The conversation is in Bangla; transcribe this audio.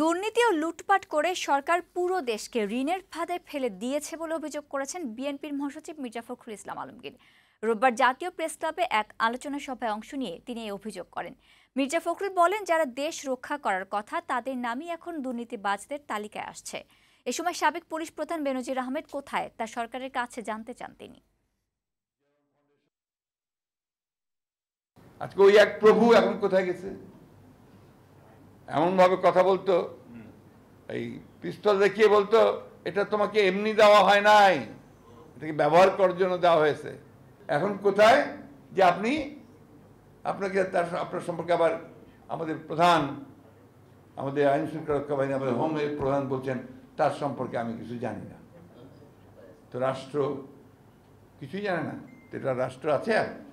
দুর্নীতি ও লুটপাট করে সরকার পুরো দেশকে ঋণের ফাঁদে ফেলে দিয়েছে বলে অভিযোগ করেছেন বিএনপির মহাসচিব মির্জা ফখরুল ইসলাম আলমগীর রোববার জাতীয় প্রেস ক্লাবে এক আলোচনা সভায় অংশ নিয়ে তিনি এই অভিযোগ করেন মির্জা ফখরুল বলেন যারা দেশ রক্ষা করার কথা তাদের নামই এখন দুর্নীতিবাজদের তালিকায় আসছে এ সময় সাবেক পুলিশ প্রধান বেনজির আহমেদ কোথায় তা সরকারের কাছে জানতে চান তিনি আজকে ওই এক প্রভু এখন কোথায় গেছে এমনভাবে কথা বলতো এই পিস্তল দেখিয়ে বলতো এটা তোমাকে এমনি দেওয়া হয় নাই এটাকে ব্যবহার করার জন্য দেওয়া হয়েছে এখন কোথায় যে আপনি আপনাকে তার আপনার সম্পর্কে আবার আমাদের প্রধান আমাদের আইন শৃঙ্খলা রক্ষা বাহিনী আমাদের হোম প্রধান বলছেন তার সম্পর্কে আমি কিছু জানি না তো রাষ্ট্র কিছুই জানে না তো এটা রাষ্ট্র আছে আর